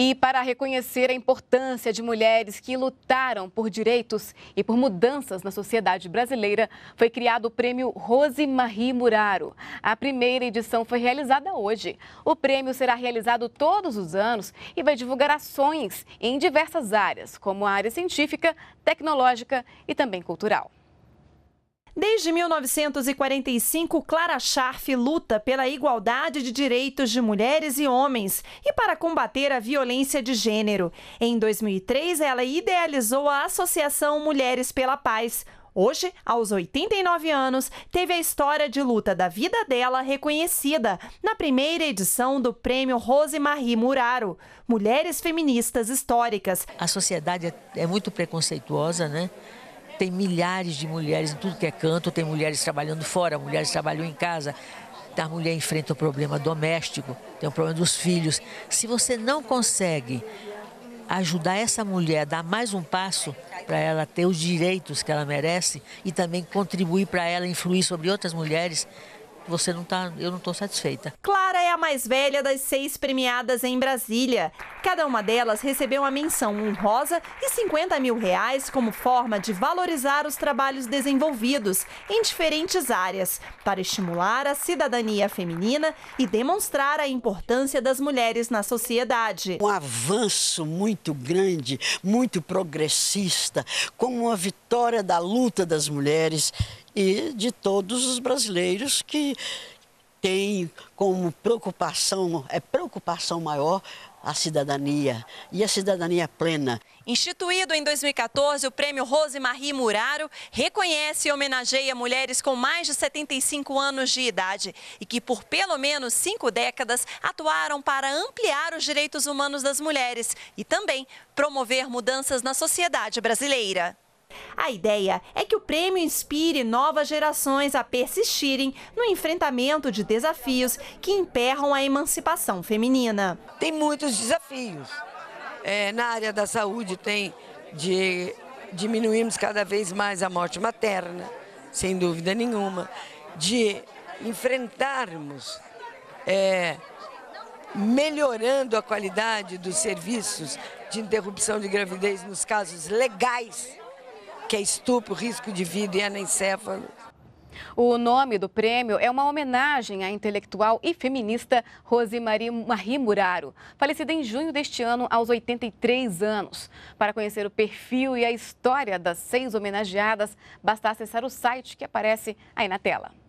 e para reconhecer a importância de mulheres que lutaram por direitos e por mudanças na sociedade brasileira, foi criado o prêmio Rose Marie Muraro. A primeira edição foi realizada hoje. O prêmio será realizado todos os anos e vai divulgar ações em diversas áreas, como a área científica, tecnológica e também cultural. Desde 1945, Clara Scharf luta pela igualdade de direitos de mulheres e homens e para combater a violência de gênero. Em 2003, ela idealizou a Associação Mulheres pela Paz, Hoje, aos 89 anos, teve a história de luta da vida dela reconhecida na primeira edição do prêmio Rosemarie Muraro, Mulheres Feministas Históricas. A sociedade é, é muito preconceituosa, né? Tem milhares de mulheres em tudo que é canto, tem mulheres trabalhando fora, mulheres trabalhando em casa. A mulher enfrenta um problema doméstico, tem um problema dos filhos. Se você não consegue ajudar essa mulher a dar mais um passo para ela ter os direitos que ela merece e também contribuir para ela influir sobre outras mulheres, você não tá, eu não estou satisfeita. Clara é a mais velha das seis premiadas em Brasília. Cada uma delas recebeu uma menção honrosa e 50 mil reais como forma de valorizar os trabalhos desenvolvidos em diferentes áreas, para estimular a cidadania feminina e demonstrar a importância das mulheres na sociedade. Um avanço muito grande, muito progressista, como uma vitória da luta das mulheres e de todos os brasileiros que têm como preocupação, é preocupação maior a cidadania e a cidadania plena. Instituído em 2014, o prêmio Rosemarie Muraro reconhece e homenageia mulheres com mais de 75 anos de idade e que por pelo menos cinco décadas atuaram para ampliar os direitos humanos das mulheres e também promover mudanças na sociedade brasileira. A ideia é que o prêmio inspire novas gerações a persistirem no enfrentamento de desafios que emperram a emancipação feminina. Tem muitos desafios. É, na área da saúde tem de diminuirmos cada vez mais a morte materna, sem dúvida nenhuma, de enfrentarmos, é, melhorando a qualidade dos serviços de interrupção de gravidez nos casos legais que é estupro, risco de vida e anencefalo. O nome do prêmio é uma homenagem à intelectual e feminista Rosemary Marie Muraro, falecida em junho deste ano aos 83 anos. Para conhecer o perfil e a história das seis homenageadas, basta acessar o site que aparece aí na tela.